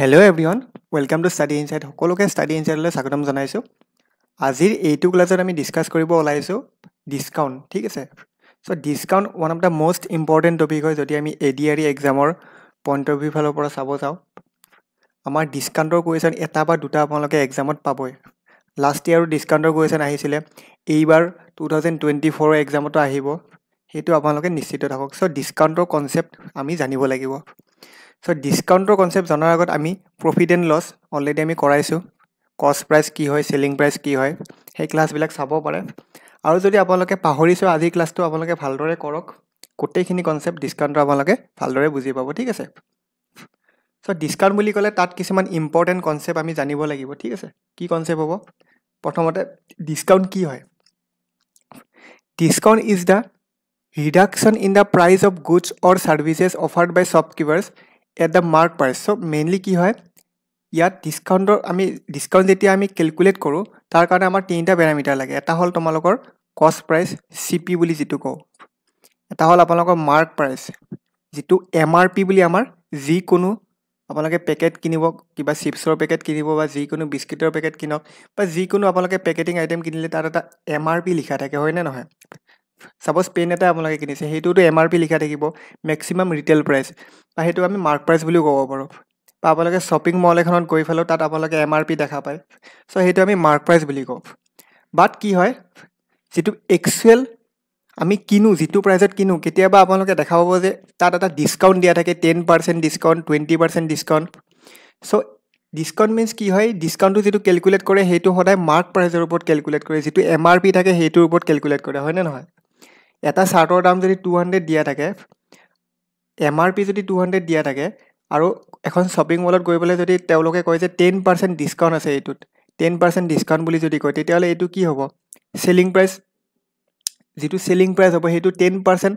Hello' everyone welcome to Study Insight সকলোকে study ইনচাইটলৈ স্বাগতম জনাইছোঁ আজিৰ এইটো ক্লাছত আমি ডিছকাছ কৰিব ওলাইছোঁ ডিছকাউণ্ট ঠিক আছে so' discount one of the most important topic হয় যদি আমি এ ডি আৰ ই এক্সামৰ পইণ্ট অফ ভিউ ফালৰ পৰা চাব যাওঁ আমাৰ ডিছকাউণ্টৰ কুৱেশ্যন এটা বা দুটা আপোনালোকে এক্সামত পাবই লাষ্ট ইয়াৰো ডিছকাউণ্টৰ কুৱেশ্যন আহিছিলে এইবাৰ টু থাউজেণ্ড টুৱেণ্টি ফ'ৰৰ এক্সামতো আহিব সেইটো আপোনালোকে নিশ্চিত থাকক চ' ডিছকাউণ্টৰ কনচেপ্ট আমি জানিব লাগিব চ' ডিছকাউণ্টৰ কনচেপ্ট জনাৰ আগত আমি প্ৰফিট এণ্ড লছ অলৰেডি আমি কৰাইছোঁ কষ্ট প্ৰাইচ কি হয় চেলিং প্ৰাইচ কি হয় সেই ক্লাছবিলাক চাব পাৰে আৰু যদি আপোনালোকে পাহৰিছোঁ আজিৰ ক্লাছটো আপোনালোকে ভালদৰে কৰক গোটেইখিনি কনচেপ্ট ডিছকাউণ্টৰ আপোনালোকে ভালদৰে বুজি পাব ঠিক আছে চ' ডিছকাউণ্ট বুলি ক'লে তাত কিছুমান ইম্পৰ্টেণ্ট কনচেপ্ট আমি জানিব লাগিব ঠিক আছে কি কনচেপ্ট হ'ব প্ৰথমতে ডিছকাউণ্ট কি হয় discount is the reduction in the price of goods or services offered by shopkeepers at the mark price so' mainly কি হয় ইয়াত ডিছকাউণ্টৰ আমি ডিছকাউণ্ট যেতিয়া আমি কেলকুলেট কৰোঁ তাৰ কাৰণে আমাৰ তিনিটা পেৰামিটাৰ লাগে এটা হ'ল তোমালোকৰ কষ্ট প্ৰাইচ চি পি বুলি যিটো কওঁ এটা হ'ল আপোনালোকৰ মাৰ্ক প্ৰাইচ যিটো এম আৰ পি বুলি আমাৰ যিকোনো আপোনালোকে পেকেট কিনিব কিবা চিপ্ছৰ পেকেট কিনিব বা যিকোনো বিস্কুটৰ পেকেট কিনক বা যিকোনো আপোনালোকে পেকেটিং আইটেম কিনিলে তাত এটা এম আৰ পি লিখা থাকে হয়নে নহয় চাপ'জ পেন এটা আপোনালোকে কিনিছে সেইটোতো এম আৰ পি লিখা থাকিব মেক্সিমাম ৰিটেইল প্ৰাইচ বা সেইটো আমি মাৰ্ক প্ৰাইচ বুলিও ক'ব পাৰোঁ বা আপোনালোকে শ্বপিং মল এখনত গৈ পেলাইও তাত আপোনালোকে এম আৰ পি দেখা পায় চ' সেইটো আমি মাৰ্ক প্ৰাইচ বুলি কওঁ বাট কি হয় যিটো একচুৱেল আমি কিনো যিটো প্ৰাইচত কিনো কেতিয়াবা আপোনালোকে দেখা পাব যে তাত এটা ডিছকাউণ্ট দিয়া থাকে ten percent discount twenty percent discount so' discount means কি হয় ডিছকাউণ্টটো যিটো কেলকুলেট কৰে সেইটো সদায় মাৰ্ক প্ৰাইচৰ ওপৰত কেলকুলেট কৰে যিটো এম আৰ পি থাকে সেইটোৰ ওপৰত কেলকুলেট কৰে হয়নে নহয় এটা চাৰ্টৰ দাম যদি টু হাণ্ড্ৰেড দিয়া থাকে এম আৰ পি যদি টু হাণ্ড্ৰেড দিয়া থাকে আৰু এখন শ্বপিং মলত গৈ পেলাই যদি তেওঁলোকে কয় যে টেন পাৰ্চেণ্ট ডিছকাউণ্ট আছে এইটোত টেন পাৰ্চেণ্ট ডিছকাউণ্ট বুলি যদি কয় তেতিয়াহ'লে এইটো কি হ'ব চেলিং প্ৰাইচ যিটো চেলিং প্ৰাইচ হ'ব সেইটো টেন পাৰ্চেণ্ট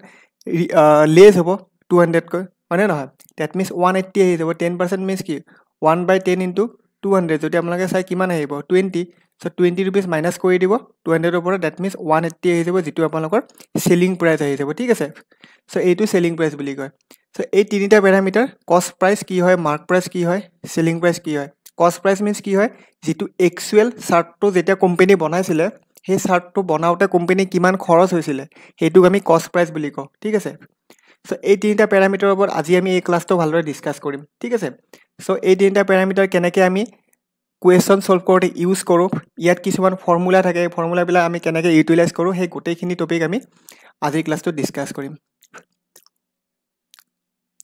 লেছ হ'ব টু হাণ্ড্ৰেডকৈ হয়নে নহয় ডেট মিনছ ওৱান এইট্টি আহি যাব টেন পাৰ্চেণ্ট মিনছ কি one by ten into two hundred যদি আপোনালোকে চাই কিমান আহিব twenty so' twenty rupees minus কৰি দিব টুৱেণ্টিৰ পৰা ডেট মিনছ ওৱান এইটি আহি যাব যিটো আপোনালোকৰ চেলিং প্ৰাইচ আহি যাব ঠিক আছে চ' এইটো চেলিং প্ৰাইচ বুলি কয় চ' এই তিনিটা পেৰামিটাৰ কষ্ট প্ৰাইচ কি হয় মাৰ্ক প্ৰাইচ কি হয় চেলিং প্ৰাইচ কি হয় কষ্ট প্ৰাইচ মিনছ কি হয় যিটো একচুৱেল চাৰ্টটো যেতিয়া কোম্পেনী বনাইছিলে সেই চাৰ্টটো বনাওঁতে কোম্পেনী কিমান খৰচ হৈছিলে সেইটোক আমি কষ্ট প্ৰাইচ বুলি কওঁ ঠিক আছে চ' এই তিনিটা পেৰামিটাৰৰ ওপৰত আজি আমি এই ক্লাছটো ভালদৰে ডিছকাছ কৰিম ঠিক আছে চ' এই তিনিটা পেৰামিটাৰ কেনেকৈ আমি কুৱেশ্যন ছল্ভ কৰোঁতে ইউজ কৰোঁ ইয়াত কিছুমান ফৰ্মুলা থাকে ফৰ্মুলাবিলাক আমি কেনেকৈ ইউটিলাইজ কৰোঁ সেই গোটেইখিনি টপিক আমি আজিৰ ক্লাছটোত ডিছকাছ কৰিম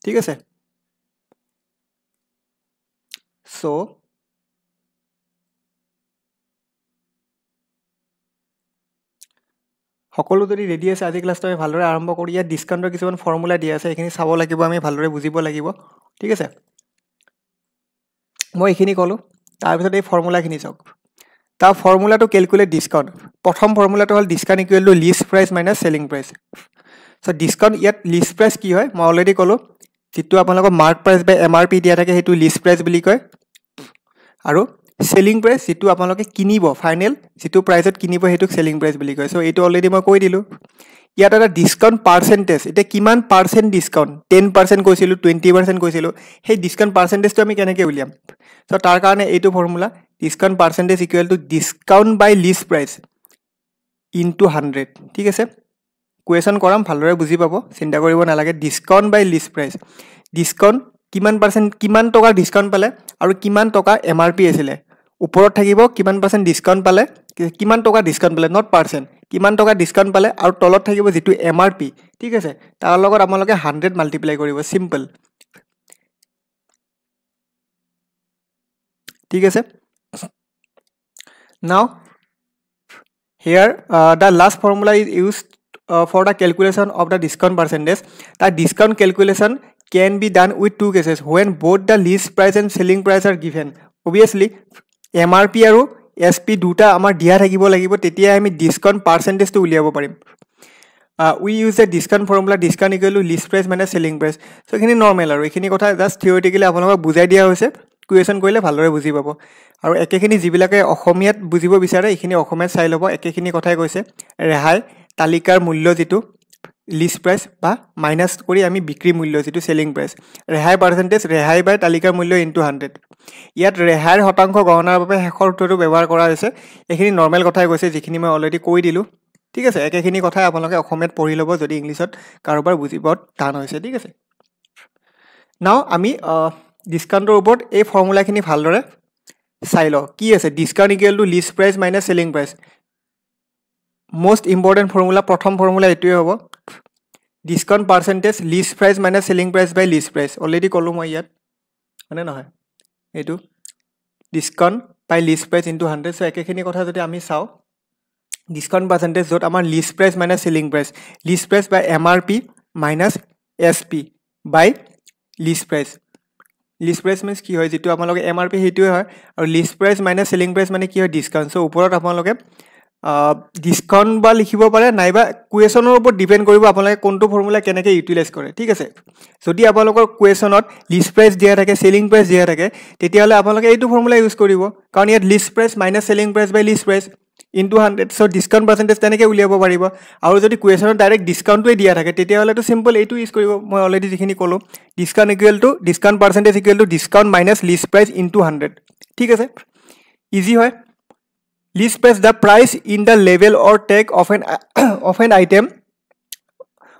ঠিক আছে চ' সকলো যদি ৰেডি আছে আজি ক্লাছটো আমি ভালদৰে আৰম্ভ কৰোঁ ইয়াত ডিছকাউণ্টৰ কিছুমান ফৰ্মুলা দিয়া আছে সেইখিনি চাব লাগিব আমি ভালদৰে বুজিব লাগিব ঠিক আছে মই এইখিনি ক'লোঁ তাৰপিছত এই ফৰ্মুলাখিনি চাওক তাৰ ফৰ্মুলাটো কেলকুলেট ডিছকাউণ্ট প্ৰথম ফৰ্মুলাটো হ'ল discount equal to list price minus selling price so' discount ইয়াত লিষ্ট প্ৰাইচ কি হয় মই অলৰেডি ক'লো যিটো আপোনালোকৰ মাৰ্ক প্ৰাইচ বা এম আৰ পি দিয়া থাকে সেইটো লিষ্ট প্ৰাইচ বুলি কয় আৰু চেলিং প্ৰাইচ যিটো আপোনালোকে কিনিব ফাইনেল যিটো প্ৰাইচত কিনিব সেইটোক চেলিং প্ৰাইচ বুলি কয় চ' এইটো অলৰেডি মই কৈ দিলোঁ ইয়াত এটা ডিছকাউণ্ট পাৰ্চেণ্টেজ এতিয়া কিমান পাৰ্চেণ্ট ডিছকাউণ্ট টেন পাৰ্চেণ্ট কৈছিলোঁ টুৱেণ্টি পাৰ্চেণ্ট কৈছিলোঁ সেই ডিছকাউণ্ট পাৰ্চেণ্টেজটো আমি কেনেকৈ উলিয়াম চ' তাৰ কাৰণে এইটো formula discount percentage equal to discount by list price into hundred ঠিক আছে কুৱেশ্যন কৰাম ভালদৰে বুজি পাব চিন্তা কৰিব নালাগে discount by list price discount কিমান পাৰ্চেণ্ট কিমান টকাৰ ডিছকাউণ্ট পালে আৰু কিমান টকা এম আৰ পি আছিলে ওপৰত থাকিব কিমান পাৰ্চেণ্ট ডিছকাউণ্ট পালে কিমান টকা ডিছকাউণ্ট পালে নট পাৰ্চেণ্ট কিমান টকা ডিছকাউণ্ট পালে আৰু তলত থাকিব যিটো এম আৰ পি ঠিক আছে তাৰ লগত আপোনালোকে হাণ্ড্ৰেড মাল্টিপ্লাই কৰিব চিম্পল ঠিক আছে now here the last formula is use for the calculation of the discount percentage তাৰ discount calculation can be done with two cases when both the list price and selling price are given obviously M R P আৰু S P দুটা আমাৰ দিয়া থাকিব লাগিব তেতিয়াই আমি discount পাৰ্চেণ্টেজটো উলিয়াব পাৰিম we use the discount formula discount equal to list price মানে চেলিং প্ৰাইচ চ' এইখিনি নৰ্মেল আৰু এইখিনি কথা জাষ্ট থিয়ৰিটিকেলি আপোনালোকক বুজাই দিয়া হৈছে কুৱেশ্যন কৰিলে ভালদৰে বুজি পাব আৰু একেখিনি যিবিলাকে অসমীয়াত বুজিব বিচাৰে এইখিনি অসমীয়াত চাই ল'ব একেখিনি কথাই কৈছে ৰেহাই তালিকাৰ মূল্য যিটো লিষ্ট প্ৰাইচ বা মাইনাছ কৰি আমি বিক্ৰী মূল্য যিটো চেলিং প্ৰাইচ ৰেহাই পাৰ্চেণ্টেজ ৰেহাই বাই তালিকাৰ মূল্য ইনটু হাণ্ড্ৰেড ইয়াত ৰেহাইৰ শতাংশ গণনাৰ বাবে শেষৰ সূত্ৰটো ব্যৱহাৰ কৰা হৈছে এইখিনি নৰ্মেল কথাই কৈছে যিখিনি মই অলৰেডি কৈ দিলোঁ ঠিক আছে একেখিনি কথাই আপোনালোকে অসমীয়াত পঢ়ি ল'ব যদি ইংলিছত কাৰোবাৰ বুজি বৰ টান হৈছে ঠিক আছে নাও আমি ডিছকাউণ্টৰ ওপৰত এই ফৰ্মুলাখিনি ভালদৰে চাই লওঁ কি আছে discount equal to list price minus selling price most important formula প্ৰথম ফৰ্মুলা এইটোৱে হ'ব discount percentage list price minus selling price by list price already ক'লোঁ মই ইয়াত হয়নে নহয় এইটো discount by list price to hundred so' একেখিনি কথা যদি আমি চাওঁ ডিছকাউণ্ট পাৰ্চেণ্টেজ য'ত আমাৰ list price minus selling price list price by M R P minus S P by list price list price means কি হয় যিটো আপোনালোকে এম আৰ পি সেইটোৱে হয় আৰু list price minus selling price মানে কি হয় ডিছকাউণ্ট চ' ওপৰত আপোনালোকে ডিছকাউণ্ট বা লিখিব পাৰে নাইবা কুৱেশ্যনৰ ওপৰত ডিপেণ্ড কৰিব আপোনালোকে কোনটো ফৰ্মুলা কেনেকৈ ইউটিলাইজ কৰে ঠিক আছে যদি আপোনালোকৰ কুৱেশ্যনত লিষ্ট প্ৰাইচ দিয়া থাকে চেলিং প্ৰাইচ দিয়া থাকে তেতিয়াহ'লে আপোনালোকে এইটো ফৰ্মুলা ইউজ কৰিব কাৰণ ইয়াত list price minus selling price by list price into hundred so' discount percentage তেনেকৈ উলিয়াব পাৰিব আৰু যদি কুৱেশ্যনত ডাইৰেক্ট ডিছকাউণ্টটোৱে দিয়া থাকে তেতিয়াহ'লেতো চিম্পল এইটো ইউজ কৰিব মই অলৰেডি যিখিনি ক'লোঁ discount equal to discount percentage equal to discount minus list price into hundred ঠিক আছে ইজি হয় lists the price in the label or tag of an of an item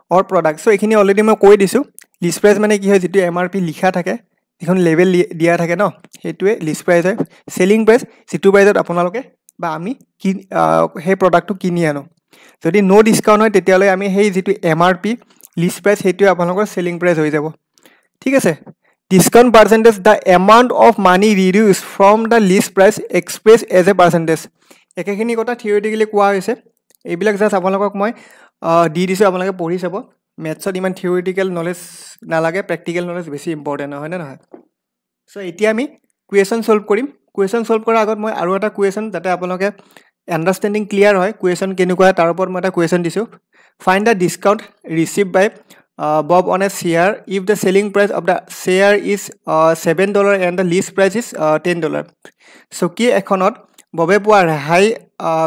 or product so ekhini already ma koi disu list price mane ki hoy jitu mrp likha thake ekhon label dia thake no hetue list price selling price situ price at apunaloke ba ami ki he product tu kini ano jodi no discount hoy tetiale ami he jitu mrp list price hetue apunalokor selling price hoy jabo thik ase discount percentage the amount of money reduced from the list price expressed as a percentage ekekhini kotha theoretically kua hoise ei bilak jas apalokok moi di disu apalake pori sabo maths or iman theoretical knowledge na lage practical knowledge beshi important hoy na na so eti ami question solve korim question solve kora agot moi aru eta question jate apalake understanding clear hoy question kenu kora tar upor moi eta question disu find the discount received by uh, Bob on a share if the selling price of the share is uh, seven dollar and the lease price is uh, ten dollar. So key econot Bob Epoir high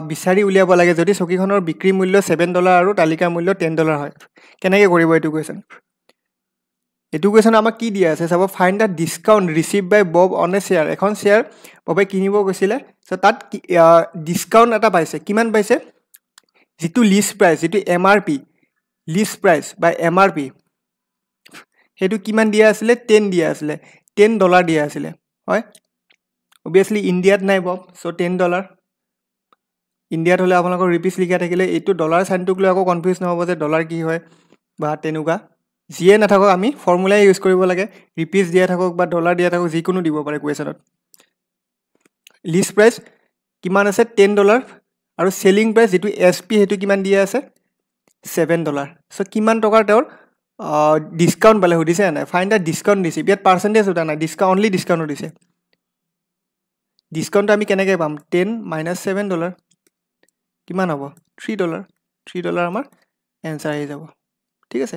Bissari Ulia Balagazodi Soki Honor Bikri Mullo seven dollar or Talika Mullo ten dollar. Can I worry about education? Education Ama key dias as I find the discount received by Bob on a share. Econ share Bob Kinibo Gosilla. So that uh, discount at a bicep Kiman bicep. The two lease price, the two MRP. List price বা M R P সেইটো কিমান দিয়া আছিলে ten দিয়া আছিলে ten dollar দিয়া আছিলে হয় অভিয়াছলি ইণ্ডিয়াত নাই বাৰু চ' টেন ডলাৰ ইণ্ডিয়াত হ'লে আপোনালোকৰ ৰিপিজ লিখা থাকিলে এইটো ডলাৰ চাইনটোক লৈ আকৌ কনফিউজ নহ'ব যে ডলাৰ কি হয় বা তেনেকুৱা যিয়ে নাথাকক আমি ফৰ্মুলাই ইউজ কৰিব লাগে ৰিপিজ দিয়া থাকক বা ডলাৰ দিয়া থাকক যিকোনো দিব পাৰে কুৱেশ্যনত লিষ্ট প্ৰাইচ কিমান আছে টেন ডলাৰ আৰু চেলিং প্ৰাইচ যিটো এছ পি সেইটো কিমান দিয়া আছে ছেভেন ডলাৰ চ' কিমান টকাৰ তেওঁৰ ডিছকাউণ্ট পালে সুধিছে নাই ফাইন দা ডিছকাউণ্ট দিছে বিয়াত পাৰ্চেণ্টেজ সোধা নাই ডিছকাউণ্ট অনলি ডিছকাউণ্ট দিছে ডিছকাউণ্ট আমি কেনেকৈ পাম টেন মাইনাছ ছেভেন ডলাৰ কিমান হ'ব থ্ৰী ডলাৰ থ্ৰী ডলাৰ আমাৰ এনচাৰ আহি যাব ঠিক আছে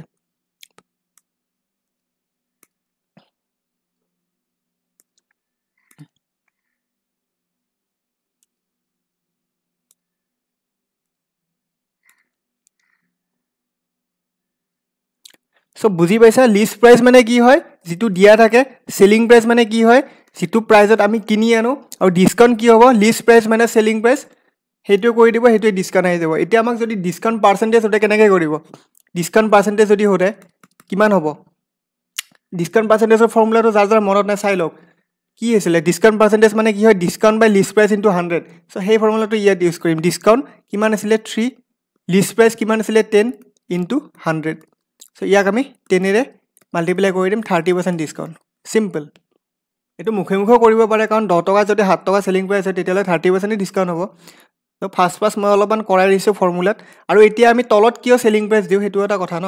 চ' বুজি পাইছা লিষ্ট প্ৰাইচ মানে কি হয় যিটো দিয়া থাকে চেলিং প্ৰাইচ মানে কি হয় যিটো প্ৰাইজত আমি কিনি আনো আৰু ডিছকাউণ্ট কি হ'ব লিষ্ট প্ৰাইচ মানে চেলিং প্ৰাইচ সেইটোৱে কৰি দিব সেইটোৱে ডিছকাউণ্ট আহি যাব এতিয়া আমাক যদি ডিছকাউণ্ট পাৰ্চেণ্টেজ হওঁতে কেনেকৈ কৰিব ডিছকাউণ্ট পাৰ্চেণ্টেজ যদি সোধে কিমান হ'ব ডিছকাউণ্ট পাৰ্চেণ্টেজৰ ফৰ্মুলাটো যাৰ যাৰ মনত নাই চাই লওক কি হৈছিলে ডিছকাউণ্ট পাৰ্চেণ্টেজ মানে কি হয় discount by list price into hundred so' সেই ফৰ্মুলাটো ইয়াত ইউজ কৰিম ডিছকাউণ্ট কিমান আছিলে থ্ৰী লিষ্ট প্ৰাইচ কিমান আছিলে টেন ইনটু হাণ্ড্ৰেড চ' ইয়াক আমি টেনেৰে মাল্টিপ্লাই কৰি দিম থাৰ্টি পাৰ্চেণ্ট ডিছকাউণ্ট চিম্পল এইটো মুখে মুখেও কৰিব পাৰে কাৰণ দহ টকা যদি সাত টকা চেলিং প্ৰাইচ হয় তেতিয়াহ'লে থাৰ্টি পাৰ্চেণ্টেই ডিছকাউণ্ট হ'ব ত' ফাৰ্ষ্ট পাছ মই অলপমান কৰাই দিছোঁ ফৰ্মুলাত আৰু এতিয়া আমি তলত কিয় চেলিং প্ৰাইচ দিওঁ সেইটো এটা কথা ন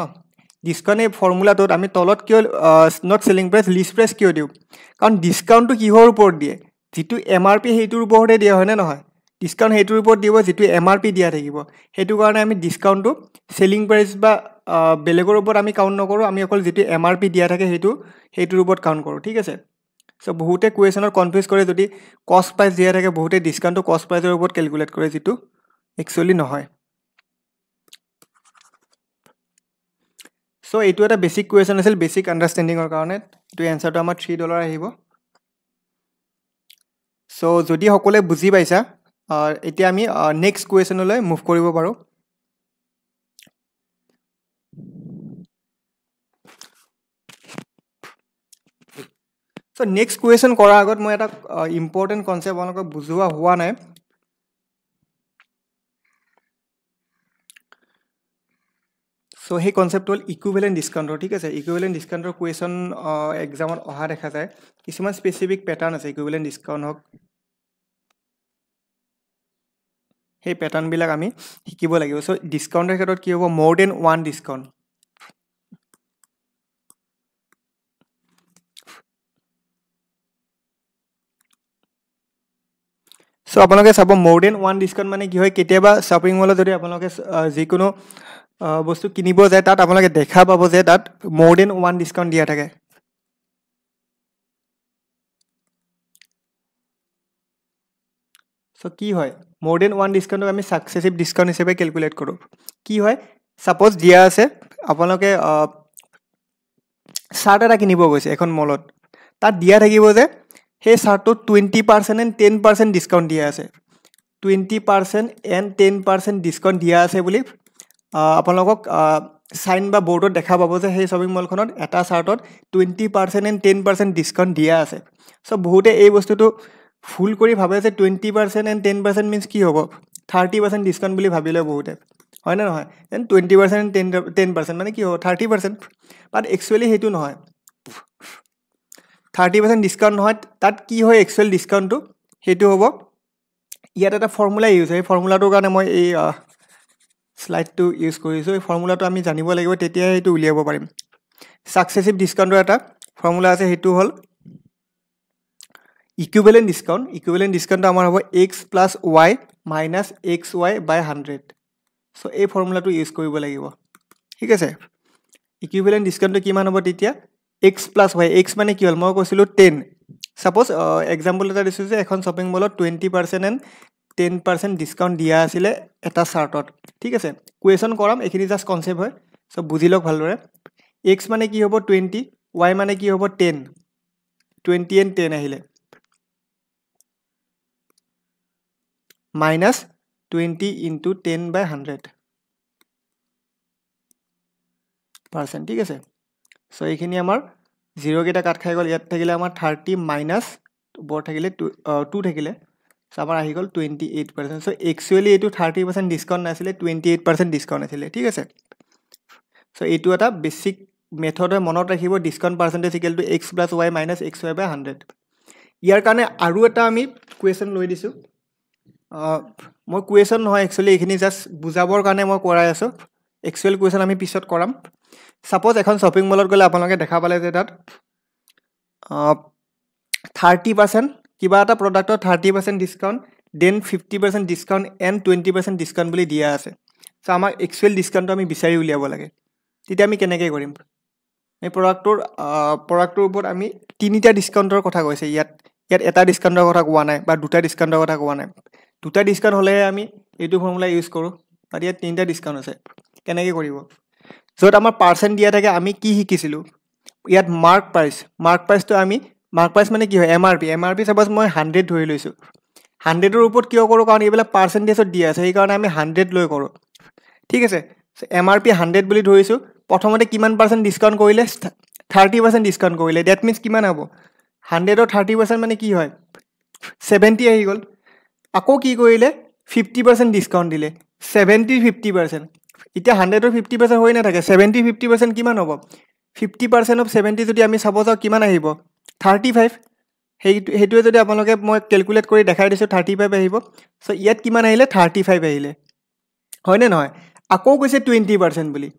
ডিছকাউণ্ট এই ফৰ্মুলাটোত আমি তলত কিয় not selling price list price কিয় দিওঁ কাৰণ ডিছকাউণ্টটো কিহৰ ওপৰত দিয়ে যিটো এম আৰ পি সেইটোৰ ওপৰতে দিয়া হয়নে নহয় ডিছকাউণ্ট সেইটোৰ ওপৰত দিব যিটো এম আৰ পি দিয়া থাকিব সেইটো কাৰণে আমি ডিছকাউণ্টটো চেলিং প্ৰাইচ বা বেলেগৰ ওপৰত আমি কাউণ্ট নকৰোঁ আমি অকল যিটো এম আৰ পি দিয়া থাকে সেইটো সেইটোৰ ওপৰত কাউণ্ট কৰোঁ ঠিক আছে চ' বহুতে কুৱেশ্যনত কনফিউজ কৰে যদি কষ্ট প্ৰাইচ দিয়া থাকে বহুতে ডিছকাউণ্টটো কষ্ট প্ৰাইজৰ ওপৰত কেলকুলেট কৰে যিটো একচুৱেলি নহয় চ' এইটো এটা বেছিক কুৱেশ্যন আছিল বেছিক আণ্ডাৰষ্টেণ্ডিঙৰ কাৰণে এইটো এনচাৰটো আমাৰ থ্ৰী ডলাৰ আহিব চ' যদি সকলোৱে বুজি পাইছা এতিয়া আমি নেক্সট কুৱেশ্যনলৈ মুভ কৰিব পাৰোঁ চ' নেক্সট কুৱেশ্যন কৰাৰ আগত মই এটা ইম্পৰ্টেণ্ট কনচেপ্ট আপোনালোকক বুজোৱা হোৱা নাই চ' সেই কনচেপ্টটো হ'ল ইকুৱেলেণ্ট ডিছকাউণ্টৰ ঠিক আছে ইকুৱেলেণ্ট ডিছকাউণ্টৰ কুৱেশ্যন এক্সামত অহা দেখা যায় কিছুমান স্পেচিফিক পেটাৰ্ণ আছে ইকুৱেলেণ্ট ডিছকাউণ্ট হওক সেই পেটাৰ্ণবিলাক আমি শিকিব লাগিব চ' ডিছকাউণ্টৰ ক্ষেত্ৰত কি হ'ব মোৰ দেন ওৱান ডিছকাউণ্ট চ' আপোনালোকে চাব মৰ দেন ওৱান ডিছকাউণ্ট মানে কি হয় কেতিয়াবা শ্বপিং মলত যদি আপোনালোকে যিকোনো বস্তু কিনিব যায় তাত আপোনালোকে দেখা পাব যে তাত মোৰ দেন ওৱান ডিছকাউণ্ট দিয়া থাকে চ' কি হয় মোৰ দেন ওৱান ডিছকাউণ্টক আমি ছাকচেছিভ ডিছকাউণ্ট হিচাপে কেলকুলেট কৰোঁ কি হয় ছাপ'জ দিয়া আছে আপোনালোকে চাৰ্ট এটা কিনিব গৈছে এখন মলত তাত দিয়া থাকিব যে সেই চাৰ্টটোত twenty percent and ten percent discount দিয়া আছে twenty percent and ten percent discount দিয়া আছে বুলি আপোনালোকক চাইন বা বৰ্ডত দেখা পাব যে সেই শ্বপিং মলখনত এটা চাৰ্টত twenty percent and ten percent discount দিয়া আছে চ' বহুতে এই বস্তুটো ফুল কৰি ভাবে যে twenty percent and ten percent means কি হ'ব থাৰ্টি পাৰ্চেণ্ট ডিছকাউণ্ট বুলি ভাবি বহুতে হয়নে নহয় then twenty percent and ten ten percent মানে কি হ'ব থাৰ্টি পাৰ্চেণ্ট বাট একচুৱেলি সেইটো নহয় থাৰ্টি পাৰ্চেণ্ট ডিছকাউণ্ট নহয় তাত কি হয় একচুৱেল ডিছকাউণ্টটো সেইটো হ'ব ইয়াত এটা ফৰ্মুলা ইউজ হয় সেই ফৰ্মুলাটোৰ কাৰণে মই এই শ্লাইডটো ইউজ কৰিছোঁ এই ফৰ্মুলাটো আমি জানিব লাগিব তেতিয়াহে সেইটো উলিয়াব পাৰিম ছাকচেছিভ ডিছকাউণ্টৰ এটা ফৰ্মুলা আছে সেইটো হ'ল ইকুইভেলেণ্ট ডিছকাউণ্ট ইকুইভেলেণ্ট ডিছকাউণ্টটো আমাৰ হ'ব X plus Y minus X Y by hundred so' এই ফৰ্মুলাটো ইউজ কৰিব লাগিব ঠিক আছে ইকুইভেলেণ্ট ডিছকাউণ্টটো কিমান হ'ব তেতিয়া এক্স প্লাছ ৱাই এক্স মানে কি হ'ল মই কৈছিলোঁ টেন ছাপ'জ এক্সাম্পল এটা দিছোঁ যে এখন শ্বপিং মলত twenty percent and ten percent discount দিয়া আছিলে এটা চাৰ্টত ঠিক আছে কুৱেশ্যন কৰাম এইখিনি জাষ্ট কনচেপ্ট হয় চ' বুজি লওক ভালদৰে এক্স মানে কি হ'ব টুৱেণ্টি ৱাই মানে কি হ'ব টেন টুৱেণ্টি এণ্ড টেন আহিলে minus twenty into ten by hundred percent ঠিক আছে চ' এইখিনি আমাৰ জিৰ'কেইটা কাট খাই গ'ল ইয়াত থাকিলে আমাৰ থাৰ্টি মাইনাছ ওপৰত থাকিলে টু টু থাকিলে চ' আমাৰ আহি গ'ল twenty eight percent so' actually এইটো থাৰ্টি পাৰ্চেণ্ট ডিছকাউণ্ট নাছিলে টুৱেণ্টি এইট পাৰ্চেণ্ট ডিছকাউণ্ট আছিলে ঠিক আছে চ' এইটো এটা বেছিক মেথড হয় মনত ৰাখিব ডিছকাউণ্ট পাৰ্চেণ্টেজ ইকেলটো X plus Y minus X Y by hundred ইয়াৰ কাৰণে আৰু এটা আমি কুৱেশ্যন লৈ দিছোঁ মই কুৱেশ্যন নহয় একচুৱেলি এইখিনি জাষ্ট বুজাবৰ কাৰণে মই কৰাই আছোঁ একচুৱেল কুৱেশ্যন আমি পিছত কৰাম ছাপ'জ এখন শ্বপিং মলত গ'লে আপোনালোকে দেখা পালে যে তাত থাৰ্টি পাৰ্চেণ্ট কিবা এটা প্ৰডাক্টত thirty percent discount then fifty percent discount and twenty percent discount বুলি দিয়া আছে চ' আমাক একচুৱেল ডিছকাউণ্টটো আমি বিচাৰি উলিয়াব লাগে তেতিয়া আমি কেনেকৈ কৰিম এই প্ৰডাক্টটোৰ প্ৰডাক্টটোৰ ওপৰত আমি তিনিটা ডিছকাউণ্টৰ কথা কৈছে ইয়াত ইয়াত এটা ডিছকাউণ্টৰ কথা কোৱা নাই বা দুটা ডিছকাউণ্টৰ কথা কোৱা নাই দুটা ডিছকাউণ্ট হ'লেহে আমি এইটো ফৰ্মুলা ইউজ কৰোঁ তাত ইয়াত তিনিটা ডিছকাউণ্ট আছে কেনেকৈ কৰিব য'ত আমাৰ পাৰ্চেণ্ট দিয়া থাকে আমি কি শিকিছিলোঁ ইয়াত মাৰ্ক প্ৰাইচ মাৰ্ক প্ৰাইচটো আমি মাৰ্ক প্ৰাইচ মানে কি হয় M R P M R P suppose মই হাণ্ড্ৰেড ধৰি লৈছোঁ হাণ্ড্ৰেডৰ ওপৰত কিয় কৰোঁ কাৰণ এইবিলাক পাৰ্চেণ্টেজত দিয়া আছে সেইকাৰণে আমি হাণ্ড্ৰেড লৈ কৰোঁ ঠিক আছে এম আৰ পি হাণ্ড্ৰেড বুলি ধৰিছোঁ প্ৰথমতে কিমান পাৰ্চেণ্ট ডিছকাউণ্ট কৰিলে থাৰ্টি পাৰ্চেণ্ট ডিছকাউণ্ট কৰিলে ডেট মিনছ কিমান হ'ব হাণ্ড্ৰেডৰ থাৰ্টি পাৰ্চেণ্ট মানে কি হয় ছেভেণ্টি আহি গ'ল আকৌ কি কৰিলে ফিফটি পাৰ্চেণ্ট ডিছকাউণ্ট দিলে ছেভেণ্টি ফিফটি পাৰ্চেণ্ট এতিয়া হাণ্ড্ৰেডৰ ফিফটি পাৰ্চেণ্ট হৈ নাথাকে ছেভেণ্টি ফিফটি পাৰ্চেণ্ট কিমান হ'ব ফিফটি পাৰ্চেণ্ট অফ ছেভেণ্টি যদি আমি চাব যাওঁ কিমান আহিব থাৰ্টি ফাইভ সেইটো সেইটোৱে যদি আপোনালোকে মই কেলকুলেট কৰি দেখাই দিছোঁ থাৰ্টি ফাইভ আহিব চ' ইয়াত কিমান আহিলে থাৰ্টি ফাইভ আহিলে হয়নে নহয় আকৌ কৈছে টুৱেণ্টি পাৰ্চেণ্ট বুলি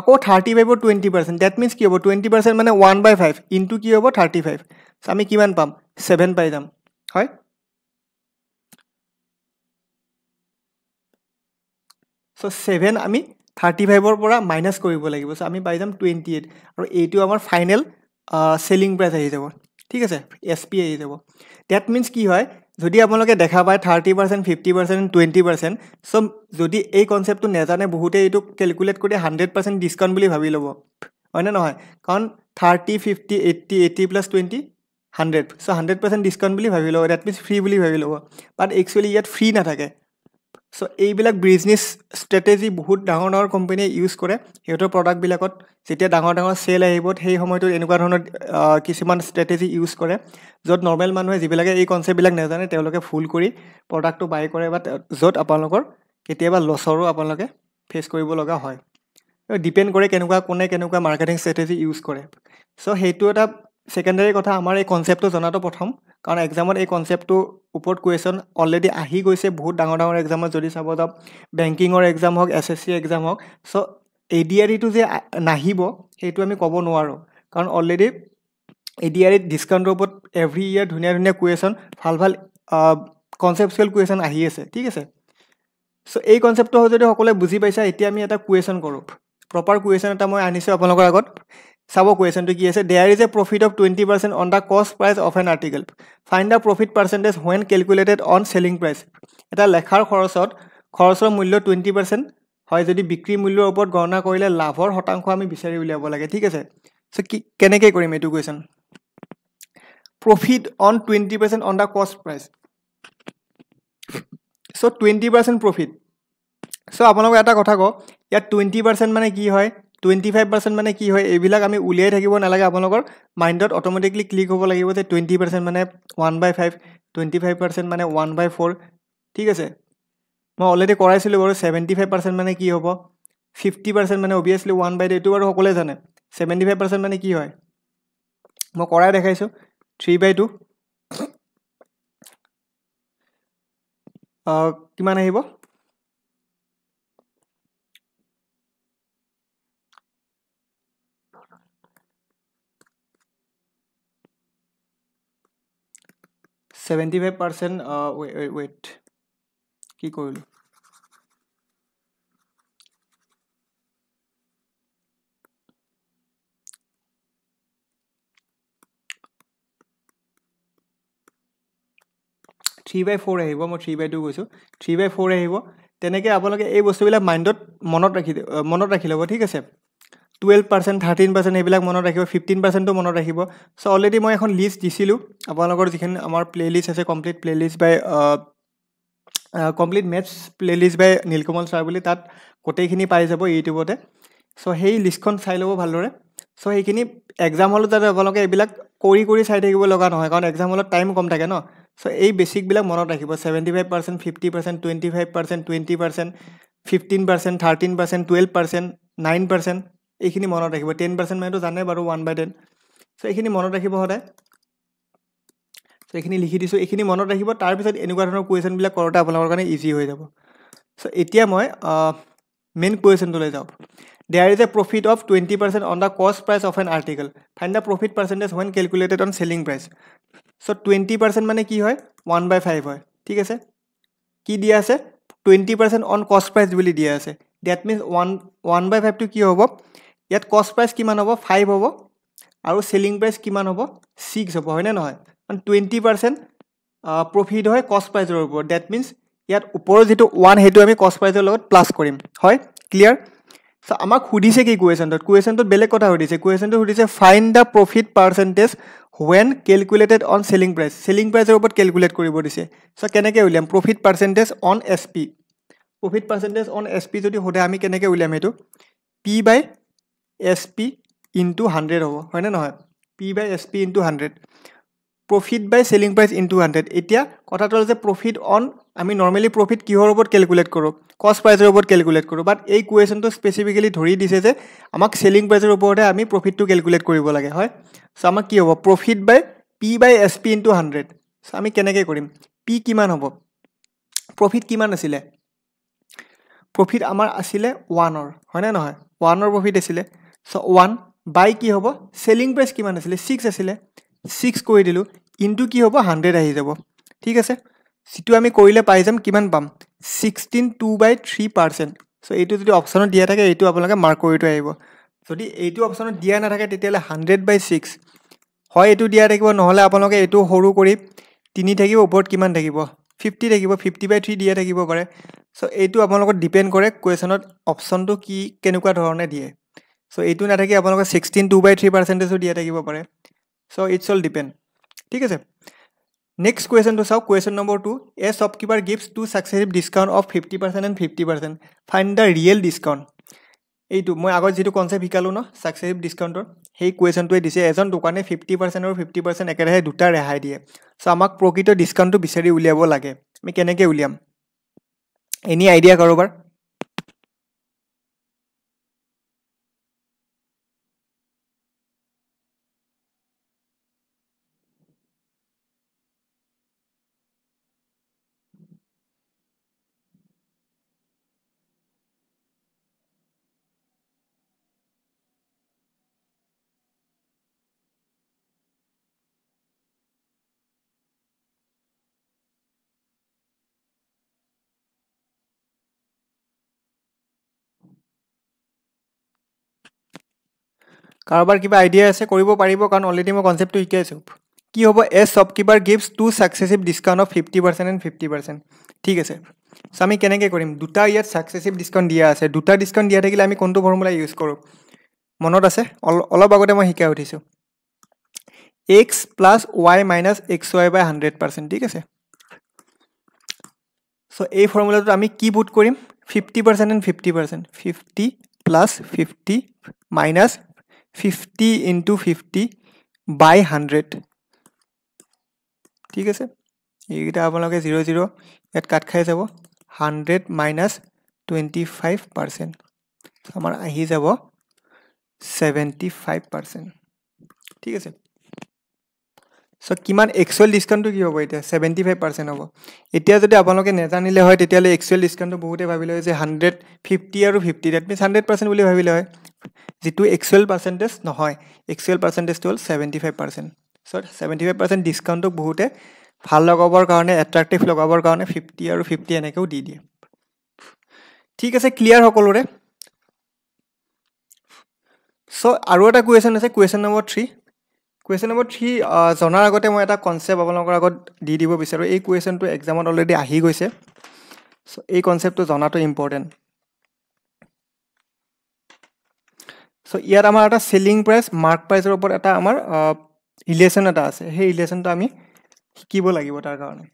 আকৌ থাৰ্টি ফাইভৰ টুৱেণ্টি পাৰ্চেণ্ট ডেট মিনছ কি হ'ব টুৱেণ্টি পাৰ্চেণ্ট মানে ওৱান বাই ফাইভ ইনটু কি হ'ব থাৰ্টি ফাইভ চ' আমি কিমান পাম ছেভেন পাই যাম হয় চ' ছেভেন আমি থাৰ্টি ফাইভৰ পৰা মাইনাছ কৰিব লাগিব চ' আমি পাই যাম টুৱেণ্টি এইট আৰু এইটো আমাৰ ফাইনেল চেলিং প্ৰাইচ আহি যাব ঠিক আছে এছ পি আহি যাব ডেট মিনছ কি হয় যদি আপোনালোকে দেখা পায় thirty percent fifty percent twenty percent so' যদি এই কনচেপ্টটো নেজানে বহুতে এইটো কেলকুলেট কৰি হাণ্ড্ৰেড পাৰ্চেণ্ট ডিছকাউণ্ট বুলি ভাবি ল'ব হয়নে নহয় কাৰণ thirty fifty eighty eighty plus twenty hundred so' hundred percent discount বুলি ভাবি ল'ব ডেট মিনছ ফ্ৰী বুলি ভাবি ল'ব বাট একচুৱেলি ইয়াত ফ্ৰী নাথাকে চ' এইবিলাক বিজনেছ ষ্ট্ৰেটেজি বহুত ডাঙৰ ডাঙৰ কোম্পানীয়ে ইউজ কৰে সিহঁতৰ প্ৰডাক্টবিলাকত যেতিয়া ডাঙৰ ডাঙৰ চেল আহিব সেই সময়টোত এনেকুৱা ধৰণৰ কিছুমান ষ্ট্ৰেটেজি ইউজ কৰে য'ত নৰ্মেল মানুহে যিবিলাকে এই কনচেপ্টবিলাক নাজানে তেওঁলোকে ফুল কৰি প্ৰডাক্টটো বাই কৰে বা য'ত আপোনালোকৰ কেতিয়াবা লছৰো আপোনালোকে ফেচ কৰিব লগা হয় ডিপেণ্ড কৰে কেনেকুৱা কোনে কেনেকুৱা মাৰ্কেটিং ষ্ট্ৰেটেজি ইউজ কৰে চ' সেইটো এটা ছেকেণ্ডেৰী কথা আমাৰ এই কনচেপ্টটো জনাটো প্ৰথম কাৰণ এক্সামত এই কনচেপ্টটোৰ ওপৰত কুৱেশ্যন অলৰেডি আহি গৈছে বহুত ডাঙৰ ডাঙৰ এক্সামত যদি চাব যাওঁ বেংকিঙৰ এক্সাম হওক এছ এছ চি এক্সাম হওক চ' এ ডি আৰ ইটো যে নাহিব সেইটো আমি ক'ব নোৱাৰোঁ কাৰণ অলৰেডি এ ডি আৰ ইত ডিছকাউণ্টৰ ওপৰত এভৰি ইয়েৰ ধুনীয়া ধুনীয়া কুৱেশ্যন ভাল ভাল কনচেপচুৱেল কুৱেশ্যন আহি আছে ঠিক আছে চ' এই কনচেপ্টটো হ'ব যদি সকলোৱে বুজি পাইছা এতিয়া আমি এটা কুৱেশ্যন কৰোঁ প্ৰপাৰ কুৱেশ্যন এটা মই আনিছোঁ আপোনালোকৰ আগত চাব কুৱেশ্যনটো কি আছে there is a profit of twenty percent on the cost price of an article find the profit percentage when calculated on selling price এটা লেখাৰ খৰচত খৰচৰ মূল্য টুৱেণ্টি পাৰ্চেণ্ট হয় যদি বিক্ৰী মূল্যৰ ওপৰত গণনা কৰিলে লাভৰ শতাংশ আমি বিচাৰি উলিয়াব লাগে ঠিক আছে চ' কি কেনেকৈ কৰিম এইটো question profit on twenty percent on the cost price so' twenty percent profit so' আপোনালোকে এটা কথা কওঁ ইয়াত টুৱেণ্টি পাৰ্চেণ্ট মানে কি হয় টুৱেণ্টি ফাইভ পাৰ্চেণ্ট মানে কি হয় এইবিলাক আমি উলিয়াই থাকিব নালাগে আপোনালোকৰ মাইণ্ডত অট'মেটিকলি ক্লিক হ'ব লাগিব যে টুৱেণ্টি পাৰ্চেণ্ট মানে one by five twenty five percent মানে ওৱান বাই ফ'ৰ ঠিক আছে মই অলৰেডি কৰাইছিলোঁ বাৰু ছেভেণ্টি ফাইভ পাৰ্চেণ্ট মানে কি হ'ব ফিফটি পাৰ্চেণ্ট মানে অভিয়াছলি ওৱান বাই এইটো বাৰু সকলোৱে জানে ছেভেণ্টি ফাইভ পাৰ্চেণ্ট মানে কি হয় মই কৰাই দেখাইছোঁ থ্ৰী বাই টু কিমান আহিব ছেভেণ্টি ফাইভ পাৰ্চেণ্ট ৱেইট কি কৰিলোঁ থ্ৰী বাই ফ'ৰ আহিব মই থ্ৰী বাই টু কৈছোঁ থ্ৰী বাই ফ'ৰ আহিব তেনেকৈ আপোনালোকে এই বস্তুবিলাক মাইণ্ডত মনত ৰাখি মনত ৰাখি ল'ব ঠিক আছে টুৱেল্ভ পাৰ্চেণ্ট থাৰ্টিন পাৰ্চেণ্ট সেইবিলাক মনত ৰাখিব ফিফটিন পাৰ্চেণ্টটো মনত ৰাখিব চ' অলৰেডি মই এখন লিষ্ট দিছিলোঁ আপোনালোকৰ যিখিনি আমাৰ প্লে লিষ্ট আছে complete playlist by complete maths playlist by Nilkamal sir বুলি তাত গোটেইখিনি পাই যাব ইউটিউবতে চ' সেই লিষ্টখন চাই ল'ব ভালদৰে চ' সেইখিনি এক্সাম হ'লত যাতে আপোনালোকে এইবিলাক কৰি কৰি চাই থাকিব লগা নহয় কাৰণ এক্সাম হ'লত টাইম কম থাকে ন চ' এই বেছিকবিলাক মনত ৰাখিব seventy five percent fifty percent twenty five percent twenty percent fifteen percent thirteen percent twelve percent nine percent এইখিনি মনত ৰাখিব টেন পাৰ্চেণ্ট মানেতো জানে বাৰু ওৱান বাই টেন চ' এইখিনি মনত ৰাখিব সদায় চ' এইখিনি লিখি দিছোঁ এইখিনি মনত ৰাখিব তাৰপিছত এনেকুৱা ধৰণৰ কুৱেশ্যনবিলাক কৰোঁতে আপোনালোকৰ কাৰণে ইজি হৈ যাব চ' এতিয়া মই মেইন কুৱেশ্যনটোলৈ যাওঁ there is a profit of twenty percent on the cost price of an article find the profit percentage when calculated on selling price so' twenty percent মানে কি হয় ওৱান বাই ফাইভ হয় ঠিক আছে কি দিয়া আছে twenty percent on cost price বুলি দিয়া আছে that means one one by ফাইভটো কি হ'ব ইয়াত কষ্ট প্ৰাইচ কিমান হ'ব ফাইভ হ'ব আৰু চেলিং প্ৰাইচ কিমান হ'ব ছিক্স হ'ব হয়নে নহয় মানে টুৱেণ্টি পাৰ্চেণ্ট প্ৰফিট হয় কষ্ট প্ৰাইজৰ ওপৰত ডেট মিনছ ইয়াত ওপৰৰ যিটো ওৱান সেইটো আমি কষ্ট প্ৰাইজৰ লগত প্লাছ কৰিম হয় ক্লিয়াৰ চ' আমাক সুধিছে কি কুৱেশ্যনটোত কুৱেশ্যনটোত বেলেগ কথা সুধিছে কুৱেশ্যনটো সুধিছে find the profit percentage when calculated on selling price selling প্ৰাইজৰ ওপৰত কেলকুলেট কৰিব দিছে চ' কেনেকৈ উলিয়াম profit percentage on S P profit percentage on S P যদি সোধে আমি কেনেকৈ উলিয়াম সেইটো P by S P into hundred হ'ব হয়নে নহয় P by S P into hundred profit by selling price into hundred এতিয়া কথাটো হ'ল যে প্ৰফিট অন আমি নৰ্মেলি প্ৰফিট কিহৰ ওপৰত কেলকুলেট কৰোঁ কষ্ট প্ৰাইজৰ ওপৰত কেলকুলেট কৰোঁ বাট এই কুৱেশ্যনটো স্পেচিফিকেলি ধৰি দিছে যে আমাক চেলিং প্ৰাইজৰ ওপৰতে আমি প্ৰফিটটো কেলকুলেট কৰিব লাগে হয় চ' আমাক কি হ'ব profit by P by S P into hundred so' আমি কেনেকৈ কৰিম পি কিমান হ'ব প্ৰফিট কিমান আছিলে প্ৰফিট আমাৰ আছিলে ওৱানৰ হয়নে নহয় ওৱানৰ প্ৰফিট আছিলে চ' ওৱান বাই কি হ'ব চেলিং প্ৰাইচ কিমান আছিলে ছিক্স আছিলে ছিক্স কৰি দিলোঁ ইনটো কি হ'ব হাণ্ড্ৰেড আহি যাব ঠিক আছে যিটো আমি কৰিলে পাই যাম কিমান পাম sixteen two by three percent so' এইটো যদি অপশ্যনত দিয়া থাকে এইটো আপোনালোকে মাৰ্ক কৰি থৈ আহিব যদি এইটো অপশ্যনত দিয়া নাথাকে তেতিয়াহ'লে হাণ্ড্ৰেড বাই ছিক্স হয় এইটো দিয়া থাকিব নহ'লে আপোনালোকে এইটো সৰু কৰি তিনি থাকিব ওপৰত কিমান থাকিব ফিফটি থাকিব ফিফটি বাই থ্ৰী দিয়া থাকিব পাৰে চ' এইটো আপোনালোকক ডিপেণ্ড কৰে কুৱেশ্যনত অপশ্যনটো কি কেনেকুৱা ধৰণে দিয়ে চ' এইটো নাথাকি আপোনালোকে ছিক্সটিন টু বাই থ্ৰী পাৰ্চেণ্টেজো দিয়া থাকিব পাৰে চ' ইটছ অল ডিপেণ্ড ঠিক আছে নেক্সট কুৱেশ্যনটো চাওক question number two a shopkeeper gift two successive discount of fifty percent and fifty percent find the real discount এইটো মই আগত যিটো কনচেপ্ট শিকালোঁ ন ছাকচেছিভ ডিছকাউণ্টৰ সেই কুৱেশ্যনটোৱে দিছে এজন দোকানে ফিফটি পাৰ্চেণ্ট আৰু ফিফটি পাৰ্চেণ্ট একেৰাহে দুটা ৰেহাই দিয়ে চ' আমাক প্ৰকৃত ডিছকাউণ্টটো বিচাৰি উলিয়াব লাগে আমি কেনেকৈ উলিয়াম এনেই আইডিয়া কাৰোবাৰ কাৰোবাৰ কিবা আইডিয়া আছে কৰিব পাৰিব কাৰণ অলৰেডি মই কনচেপ্টটো শিকাই আছোঁ কি হ'ব a shopkeeper gift two successive discount of fifty percent and fifty percent ঠিক আছে চ' আমি কেনেকৈ কৰিম দুটা ইয়াত ছাকচেছিভ ডিছকাউণ্ট দিয়া আছে দুটা ডিছকাউণ্ট দিয়া থাকিলে আমি কোনটো ফৰ্মুলা ইউজ কৰোঁ মনত আছে অল অলপ আগতে মই শিকাই উঠিছোঁ X plus Y minus X Y by hundred percent ঠিক আছে চ' এই ফৰ্মুলাটোত আমি কি বুট কৰিম fifty percent and fifty percent fifty plus fifty minus fifty into fifty by hundred ঠিক আছে এইকেইটা আপোনালোকে জিৰ' জিৰ' ইয়াত কাট খাই যাব hundred minus twenty five percent আমাৰ আহি যাব ছেভেণ্টি ফাইভ পাৰ্চেণ্ট ঠিক আছে চ' কিমান একচুৱেল ডিছকাউণ্টটো কি হ'ব এতিয়া ছেভেণ্টি ফাইভ পাৰ্চেণ্ট হ'ব এতিয়া যদি আপোনালোকে নেজানিলে হয় তেতিয়াহ'লে একচুৱেল ডিছকাউণ্টটো বহুতে ভাবিলে হয় যে হাণ্ড্ৰেড ফিফটি আৰু fifty that means hundred percent বুলি ভাবিলে হয় যিটো একচুৱেল পাৰ্চেণ্টেজ নহয় একচুৱেল পাৰ্চেণ্টেজটো হ'ল seventy five percent so' seventy five percent ডিছকাউণ্টটো বহুতে ভাল লগাবৰ কাৰণে এট্ৰেক্টিভ লগাবৰ কাৰণে ফিফটি আৰু ফিফটি এনেকৈও দি দিয়ে ঠিক আছে ক্লিয়াৰ সকলোৰে চ' আৰু এটা কুৱেশ্যন আছে question number three question number three জনাৰ আগতে মই এটা কনচেপ্ট আপোনালোকৰ আগত দি দিব বিচাৰোঁ এই কুৱেশ্যনটো এক্সামত অলৰেডি আহি গৈছে চ' এই কনচেপ্টটো জনাটো ইম্পৰ্টেণ্ট চ' ইয়াত আমাৰ এটা চেলিং প্ৰাইচ মাৰ্ক প্ৰাইচৰ ওপৰত এটা আমাৰ ৰিলেশ্যন এটা আছে সেই ৰিলেশ্যনটো আমি শিকিব লাগিব তাৰ কাৰণে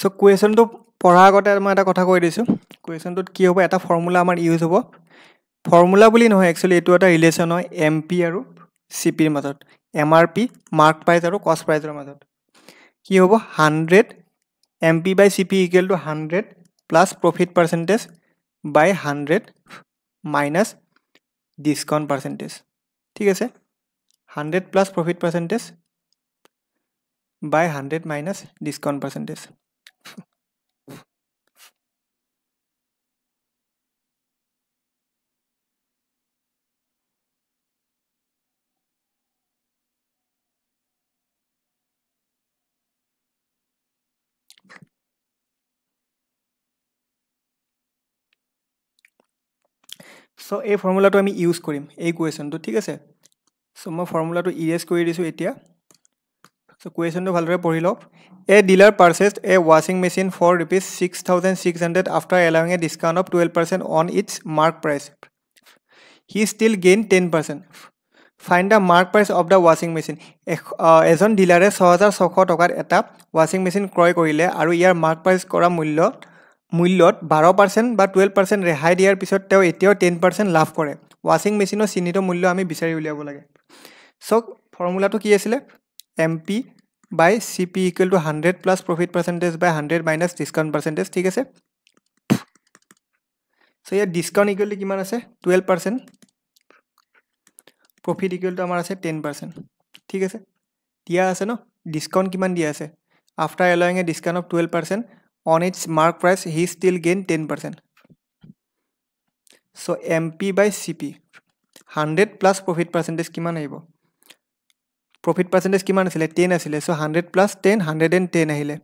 চ' কুৱেশ্যনটো পঢ়াৰ আগতে মই এটা কথা কৈ দিছোঁ কুৱেশ্যনটোত কি হ'ব এটা ফৰ্মুলা আমাৰ ইউজ হ'ব ফৰ্মুলা বুলি নহয় একচুৱেলি এইটো এটা ৰিলেশ্যন হয় এম পি আৰু চি পিৰ মাজত M R P mark price আৰু কষ্ট প্ৰাইজৰ মাজত কি হ'ব hundred M P by C P equal to hundred plus profit percentage by hundred minus discount percentage ঠিক আছে hundred plus profit percentage by hundred minus discount percentage so' এই ফৰ্মুলাটো আমি ইউজ কৰিম এই কুৱেশ্যনটো ঠিক আছে চ' মই ফৰ্মুলাটো ইৰেজ কৰি দিছোঁ এতিয়া চ' কুৱেশ্যনটো ভালদৰে পঢ়ি লওক এ ডিলাৰ পাৰ্চেছ এ ৱাশ্বিং machine four rupees six thousand six hundred after এলাউং A discount of twelve percent on its mark price he still gain ten percent fine the mark price of the ৱাশ্বিং machine এজন ডিলাৰে ছহেজাৰ ছশ টকাত এটা ৱাশ্বিং machine ক্ৰয় কৰিলে আৰু ইয়াৰ মাৰ্ক প্ৰাইচ কৰা মূল্য মূল্যত বাৰ পাৰ্চেণ্ট বা টুৱেল্ভ পাৰ্চেণ্ট ৰেহাই দিয়াৰ পিছত তেওঁ এতিয়াও টেন পাৰ্চেণ্ট লাভ কৰে ৱাশ্বিং মেচিনৰ চিহ্নিত মূল্য আমি বিচাৰি উলিয়াব লাগে চ' ফৰ্মুলাটো কি আছিলে M P by C P equal to hundred plus profit percentage by hundred minus discount percentage ঠিক আছে চ' ইয়াত ডিছকাউণ্ট ইকুৱেলি কিমান আছে টুৱেল্ভ পাৰ্চেণ্ট প্ৰফিট ইকুৱেলটো আমাৰ আছে টেন পাৰ্চেণ্ট ঠিক আছে দিয়া আছে ন ডিছকাউণ্ট কিমান দিয়া আছে after allowing a discount of twelve percent on its mark price he still gain ten percent so' M P by C P hundred plus profit percentage কিমান আহিব প্ৰফিট পাৰ্চেণ্টেজ কিমান আছিলে টেন আছিলে so' hundred plus ten hundred and ten আহিলে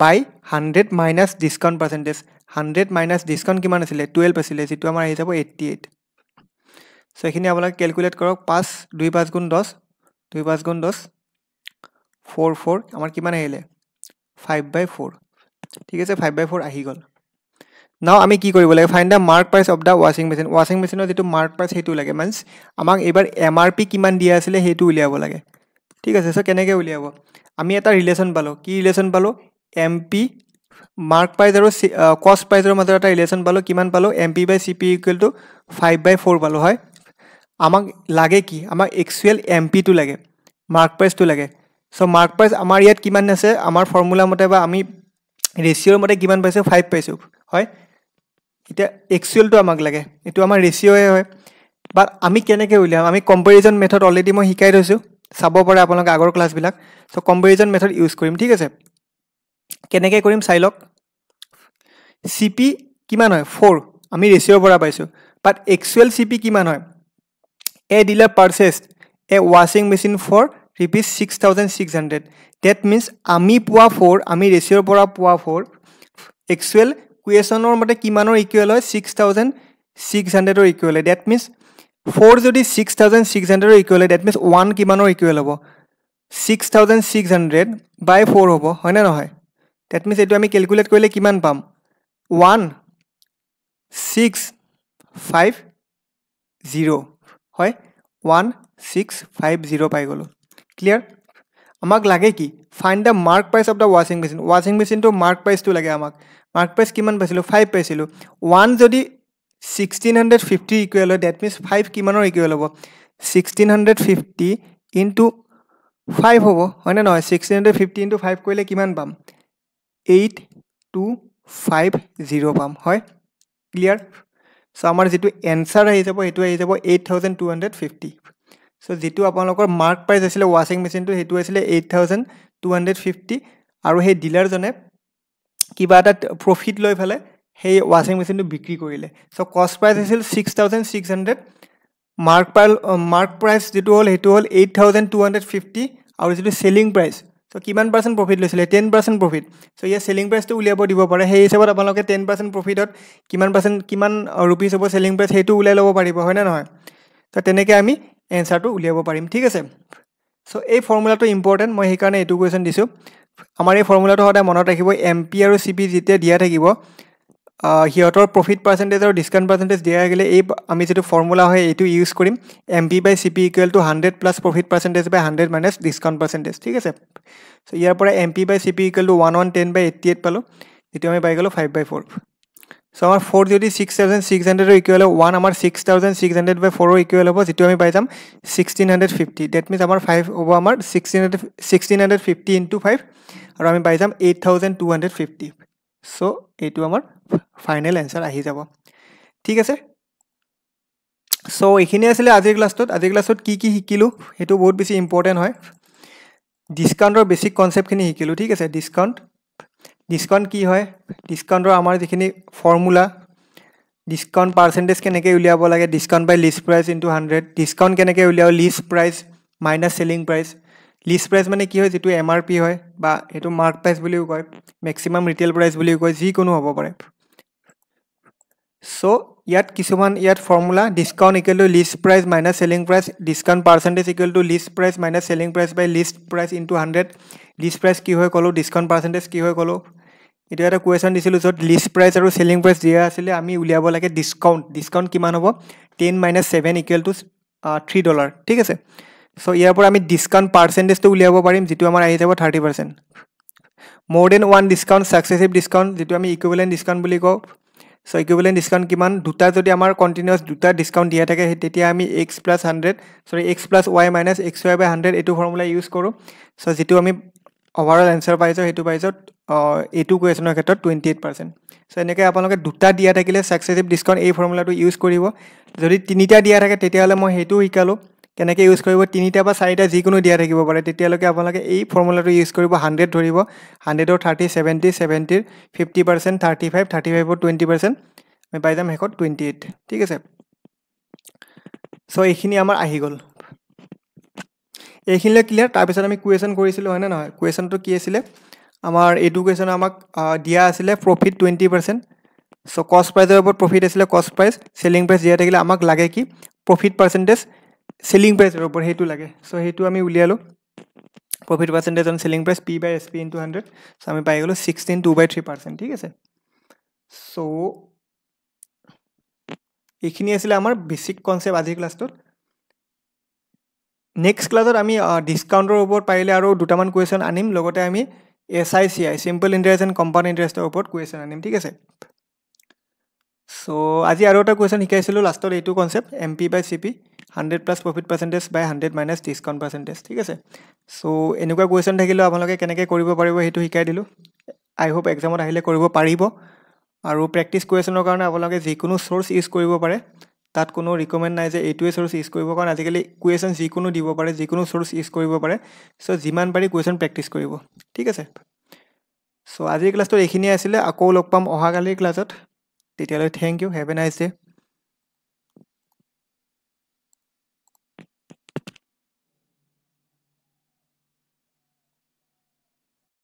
by hundred minus discount percentage hundred minus discount কিমান আছিলে twelve আছিলে যিটো আমাৰ আহি যাব এইট্টি এইট চ' এইখিনি আপোনালোকে কেলকুলেট কৰক পাঁচ দুই পাঁচ গুণ দহ দুই পাঁচ গুণ দহ ফ'ৰ ফ'ৰ আমাৰ কিমান আহিলে ফাইভ বাই ফ'ৰ ঠিক আছে ফাইভ বাই ফ'ৰ আহি গ'ল নাও আমি কি কৰিব লাগে fine the mark price of the ৱাশ্বিং মেচিন ৱাশ্বিং মেচিনৰ যিটো মাৰ্ক প্ৰাইচ সেইটো লাগে মিনছ আমাক এইবাৰ এম আৰ পি কিমান দিয়া আছিলে সেইটো উলিয়াব লাগে ঠিক আছে চ' কেনেকৈ উলিয়াব আমি এটা ৰিলেশ্যন পালোঁ কি ৰিলেশ্যন পালোঁ এম পি মাৰ্ক প্ৰাইজ আৰু কষ্ট প্ৰাইজৰ মাজত এটা ৰিলেশ্যন পালোঁ কিমান পালোঁ M P by C P equal to five by four পালোঁ হয় আমাক লাগে কি আমাক একচুৱেল এম পিটো লাগে মাৰ্ক প্ৰাইজটো লাগে চ' মাৰ্ক প্ৰাইজ আমাৰ ইয়াত কিমান আছে আমাৰ ফৰ্মুলা মতে বা আমি ৰেচিঅ'ৰ মতে কিমান পাইছোঁ ফাইভ পাইছোঁ হয় এতিয়া এক্সুৱেলটো আমাক লাগে এইটো আমাৰ ৰেচিঅ'য়ে হয় বাট আমি কেনেকৈ উলিয়াম আমি কম্পেৰিজন মেথড অলৰেডি মই শিকাই থৈছোঁ চাব পাৰে আপোনালোকে আগৰ ক্লাছবিলাক চ' কম্পেৰিজন মেথড ইউজ কৰিম ঠিক আছে কেনেকৈ কৰিম চাই লওক চি পি কিমান হয় ফ'ৰ আমি ৰেচিঅ'ৰ পৰা পাইছোঁ বাট এক্সুৱেল চি পি কিমান হয় এ ডিলাৰ পাৰ্চেছ এ ৱাশ্বিং machine for rupees six thousand six hundred that means আমি পোৱা ফ'ৰ আমি ৰেচিঅ'ৰ পৰা পোৱা ফ'ৰ এক্সুৱেল কুৱেশ্যনৰ মতে কিমানৰ ইকুৱেল হয় ছিক্স থাউজেণ্ড ছিক্স হাণ্ড্ৰেডৰ ইকুৱেল হয় ডেট মিনছ ফ'ৰ যদি ছিক্স থাউজেণ্ড ছিক্স হাণ্ড্ৰেডৰ ইকুৱেল হয় ডেট মিনছ ওৱান কিমানৰ ইকুৱেল হ'ব six thousand six hundred by four হ'ব হয়নে নহয় ডেট মিনছ এইটো আমি কেলকুলেট কৰিলে কিমান পাম ওৱান ছিক্স ফাইভ জিৰ' হয় ওৱান ছিক্স ফাইভ জিৰ' পাই গ'লোঁ ক্লিয়াৰ আমাক লাগে কি find the mark price of the ৱাশ্বিং মেচিন ৱাশ্বিং মেচিনটো মাৰ্ক প্ৰাইচটো লাগে আমাক মাৰ্ক প্ৰাইচ কিমান পাইছিলোঁ ফাইভ পাইছিলোঁ ওৱান যদি ছিক্সটিন হাণ্ড্ৰেড ফিফটি ইকুৱেল হয় ডেট মিনছ ফাইভ কিমানৰ ইকুৱেল হ'ব sixteen hundred fifty into five হ'ব হয়নে নহয় sixteen hundred fifty into five কৰিলে কিমান পাম এইট টু ফাইভ জিৰ' পাম হয় ক্লিয়াৰ চ' আমাৰ যিটো এনচাৰ আহি যাব সেইটো আহি যাব eight thousand two hundred fifty so' যিটো আপোনালোকৰ মাৰ্ক প্ৰাইচ আছিলে ৱাশ্বিং মেচিনটো সেইটো আছিলে eight thousand two hundred fifty আৰু সেই ডিলাৰজনে কিবা এটা প্ৰফিট লৈ পেলাই সেই ৱাশ্বিং মেচিনটো বিক্ৰী কৰিলে চ' কষ্ট প্ৰাইচ আছিল six thousand six hundred mark per mark price যিটো হ'ল সেইটো হ'ল eight thousand two hundred fifty আৰু যিটো চেলিং প্ৰাইচ চ' কিমান পাৰ্চেণ্ট প্ৰফিট লৈছিলে টেন পাৰ্চেণ্ট প্ৰফিট চ' ইয়াৰ চেলিং প্ৰাইচটো উলিয়াব দিব পাৰে সেই হিচাপত আপোনালোকে টেন পাৰ্চেণ্ট প্ৰফিটত কিমান পাৰ্চেণ্ট কিমান ৰুপিজ হ'ব চেলিং প্ৰাইচ সেইটো উলিয়াই ল'ব পাৰিব হয়নে নহয় ত' তেনেকৈ আমি এনচাৰটো উলিয়াব পাৰিম ঠিক আছে চ' এই ফৰ্মুলাটো ইম্পৰ্টেণ্ট মই সেইকাৰণে এইটো কুৱেশ্যন দিছোঁ আমাৰ এই ফৰ্মুলাটো সদায় মনত ৰাখিব এম পি আৰু চি পি যেতিয়া দিয়া থাকিব সিহঁতৰ প্ৰফিট পাৰ্চেণ্টেজ আৰু ডিছকাউণ্ট পাৰ্চেণ্টেজ দিয়া থাকিলে এই আমি যিটো ফৰ্মুলা হয় এইটো ইউজ কৰিম M P by C P equal to hundred plus profit percentage by hundred minus discount percentage ঠিক আছে চ' ইয়াৰ পৰা M P by C P equal to one one ten by eighty eight পালোঁ যিটো আমি পাই গ'লোঁ ফাইভ বাই ফ'ৰ চ' আমাৰ ফ'ৰ যদি ছিক্স থাউজেণ্ড ছিক্স হাণ্ড্ৰেডৰ ইকুৱেল হয় ওৱান আমাৰ six thousand six hundred by ফ'ৰৰ ইকুৱেল হ'ব যিটো আমি পাই যাম sixteen hundred fifty that means আমাৰ ফাইভ হ'ব আমাৰ sixteen hundred sixteen hundred fifty into five আৰু আমি পাই যাম eight thousand two hundred fifty so' এইটো আমাৰ ফাইনেল এনচাৰ আহি যাব ঠিক আছে ছ' এইখিনিয়ে আছিলে আজিৰ ক্লাছটোত আজিৰ ক্লাছত কি কি শিকিলোঁ সেইটো বহুত বেছি ইম্পৰ্টেণ্ট হয় ডিছকাউণ্টৰ বেছিক কনচেপ্টখিনি শিকিলোঁ ঠিক আছে ডিছকাউণ্ট ডিছকাউণ্ট কি হয় ডিছকাউণ্টৰ আমাৰ যিখিনি ফৰ্মুলা ডিছকাউণ্ট পাৰ্চেণ্টেজ কেনেকৈ উলিয়াব লাগে discount by list price into hundred discount কেনেকৈ উলিয়াব list price minus selling price list price মানে কি হয় যিটো এম আৰ পি হয় বা সেইটো মাৰ্ক প্ৰাইচ বুলিও কয় মেক্সিমাম ৰিটেইল প্ৰাইচ বুলিও কয় যিকোনো হ'ব পাৰে চ' ইয়াত কিছুমান ইয়াত formula discount equal to list price minus selling price discount percentage equal to list price minus selling price by list price into hundred list price কি হয় ক'লোঁ ডিছকাউণ্ট পাৰ্চেণ্টেজ কি হয় ক'লোঁ এইটো এটা কুৱেশ্যন দিছিলোঁ য'ত লিষ্ট প্ৰাইচ আৰু চেলিং প্ৰাইচ দিয়া আছিলে আমি উলিয়াব লাগে ডিছকাউণ্ট ডিছকাউণ্ট কিমান হ'ব ten minus seven equal to three dollar ঠিক আছে চ' ইয়াৰ পৰা আমি ডিছকাউণ্ট পাৰ্চেণ্টেজটো উলিয়াব পাৰিম যিটো আমাৰ আহি যাব থাৰ্টি পাৰ্চেণ্ট মোৰ then one discount successive discount যিটো আমি ইকুৱেলেণ্ট ডিছকাউণ্ট বুলি কওঁ চ' ইকুইবেলেণ্ট ডিছকাউণ্ট কিমান দুটা যদি আমাৰ কণ্টিনিউছ দুটা ডিছকাউণ্ট দিয়া থাকে তেতিয়া আমি X plus hundred sorry X plus Y minus X Y by hundred এইটো ফৰ্মুলা ইউজ কৰোঁ চ' যিটো আমি অভাৰঅল এনচাৰ পাইছোঁ সেইটো পাইছোঁ এইটো কুৱেশ্যনৰ ক্ষেত্ৰত টুৱেণ্টি এইট পাৰ্চেণ্ট চ' এনেকৈ আপোনালোকে দুটা দিয়া থাকিলে ছাকচেছিভ ডিছকাউণ্ট এই ফৰ্মুলাটো ইউজ কৰিব যদি তিনিটা দিয়া থাকে তেতিয়াহ'লে মই সেইটোও শিকালোঁ কেনেকৈ ইউজ কৰিব তিনিটা বা চাৰিটা যিকোনো দিয়া থাকিব পাৰে তেতিয়ালৈকে আপোনালোকে এই ফৰ্মুলাটো ইউজ কৰিব হাণ্ড্ৰেড ধৰিব হাণ্ড্ৰেডৰ থাৰ্টি ছেভেণ্টি ছেভেণ্টিৰ fifty percent thirty five thirty ফাইভৰ টুৱেণ্টি পাৰ্চেণ্ট আমি পাই যাম শেষত টুৱেণ্টি এইট ঠিক আছে চ' এইখিনি আমাৰ আহি গ'ল এইখিনিলৈ ক্লিয়াৰ তাৰপিছত আমি কুৱেশ্যন কৰিছিলোঁ হয়নে নহয় কুৱেশ্যনটো কি আছিলে আমাৰ এইটো কুৱেশ্যন আমাক দিয়া আছিলে প্ৰফিট টুৱেণ্টি পাৰ্চেণ্ট চ' কষ্ট প্ৰাইজৰ ওপৰত প্ৰফিট আছিলে কষ্ট প্ৰাইজ চেলিং প্ৰাইচ দিয়া থাকিলে আমাক লাগে কি প্ৰফিট পাৰ্চেণ্টেজ চেলিং প্ৰাইচৰ ওপৰত সেইটো লাগে চ' সেইটো আমি উলিয়ালোঁ profit percentage on selling price P by S P into hundred so' আমি পাই গ'লোঁ sixteen two by three percent ঠিক আছে চ' এইখিনি আছিলে আমাৰ বেচিক কনচেপ্ট আজিৰ ক্লাছটোত নেক্সট ক্লাছত আমি ডিছকাউণ্টৰ ওপৰত পাৰিলে আৰু দুটামান কুৱেশ্যন আনিম লগতে আমি S I C I simple interest and compound ইণ্টাৰেষ্টৰ ওপৰত কুৱেশ্যন আনিম ঠিক আছে চ' আজি আৰু এটা কুৱেশ্যন শিকাইছিলোঁ লাষ্টত এইটো concept M P by C P hundred plus profit percentage by hundred minus discount percentage ঠিক আছে চ' এনেকুৱা কুৱেশ্যন থাকিলেও আপোনালোকে কেনেকৈ কৰিব পাৰিব সেইটো শিকাই দিলোঁ আই হোপ এক্সামত আহিলে কৰিব পাৰিব আৰু প্ৰেক্টিছ কুৱেশ্যনৰ কাৰণে আপোনালোকে যিকোনো চ'ৰ্চ ইউজ কৰিব পাৰে তাত কোনো ৰিকমেণ্ড নাই যে এইটোৱে চ'ৰ্চ ইউজ কৰিব কাৰণ আজিকালি কুৱেশ্যন যিকোনো দিব পাৰে যিকোনো চ'ৰ্চ ইউজ কৰিব পাৰে চ' যিমান পাৰি কুৱেশ্যন প্ৰেক্টিছ কৰিব ঠিক আছে চ' আজিৰ ক্লাছটো এইখিনিয়ে আছিলে আকৌ লগ পাম অহাকালিৰ ক্লাছত তেতিয়ালৈ thank you have a nice day'